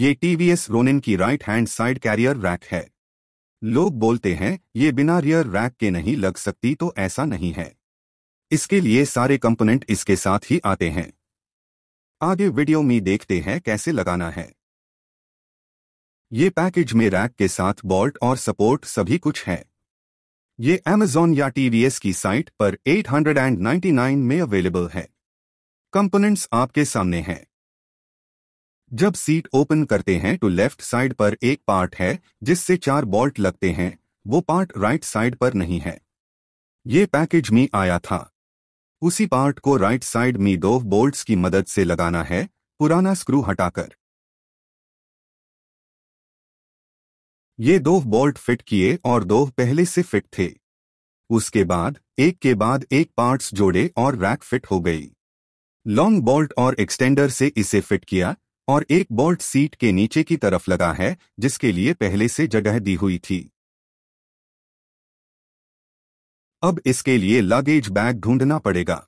ये TVS Ronin की right hand side carrier rack है लोग बोलते हैं ये बिना रियर रैक के नहीं लग सकती तो ऐसा नहीं है इसके लिए सारे कंपोनेंट इसके साथ ही आते हैं आगे वीडियो में देखते हैं कैसे लगाना है ये पैकेज में रैक के साथ बोल्ट और सपोर्ट सभी कुछ है ये एमेजॉन या टीवीएस की साइट पर 899 में अवेलेबल है कंपोनेंट्स आपके सामने हैं जब सीट ओपन करते हैं तो लेफ्ट साइड पर एक पार्ट है जिससे चार बोल्ट लगते हैं वो पार्ट राइट साइड पर नहीं है ये पैकेज में आया था उसी पार्ट को राइट साइड में दो बोल्ट्स की मदद से लगाना है पुराना स्क्रू हटाकर ये दो बोल्ट फिट किए और दो पहले से फिट थे उसके बाद एक के बाद एक पार्ट्स जोड़े और रैक फिट हो गई लॉन्ग बोल्ट और एक्सटेंडर से इसे फिट किया और एक बोल्ट सीट के नीचे की तरफ लगा है जिसके लिए पहले से जगह दी हुई थी अब इसके लिए लगेज बैग ढूंढना पड़ेगा